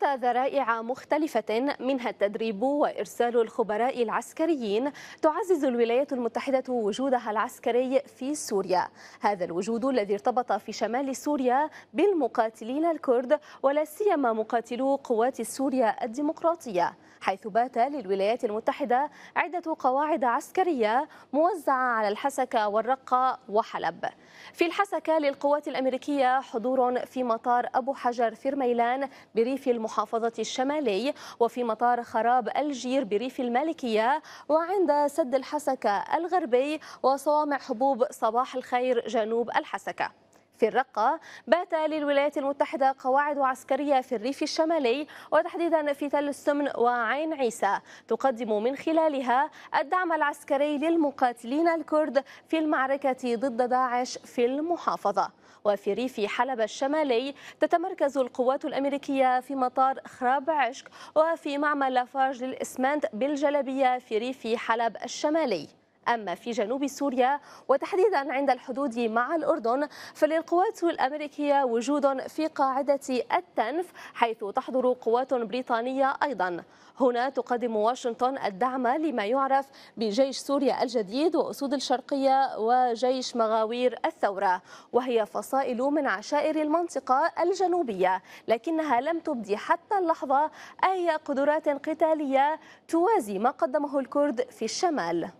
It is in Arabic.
تحت ذرائع مختلفة منها التدريب وإرسال الخبراء العسكريين تعزز الولايات المتحدة وجودها العسكري في سوريا هذا الوجود الذي ارتبط في شمال سوريا بالمقاتلين الكرد ولا سيما مقاتلو قوات سوريا الديمقراطية حيث بات للولايات المتحدة عدة قواعد عسكرية موزعة على الحسكة والرقة وحلب في الحسكة للقوات الأمريكية حضور في مطار أبو حجر في رميلان بريف المحافظة محافظة الشمالي وفي مطار خراب الجير بريف المالكية وعند سد الحسكة الغربي وصوامع حبوب صباح الخير جنوب الحسكة في الرقة بات للولايات المتحدة قواعد عسكرية في الريف الشمالي وتحديدا في تل السمن وعين عيسى تقدم من خلالها الدعم العسكري للمقاتلين الكرد في المعركة ضد داعش في المحافظة وفي ريف حلب الشمالي تتمركز القوات الأمريكية في مطار خراب عشق وفي معمل لافارج للإسمنت بالجلبية في ريف حلب الشمالي أما في جنوب سوريا وتحديدا عند الحدود مع الأردن فللقوات الأمريكية وجود في قاعدة التنف حيث تحضر قوات بريطانية أيضا هنا تقدم واشنطن الدعم لما يعرف بجيش سوريا الجديد وأسود الشرقية وجيش مغاوير الثورة وهي فصائل من عشائر المنطقة الجنوبية لكنها لم تبدي حتى اللحظة أي قدرات قتالية توازي ما قدمه الكرد في الشمال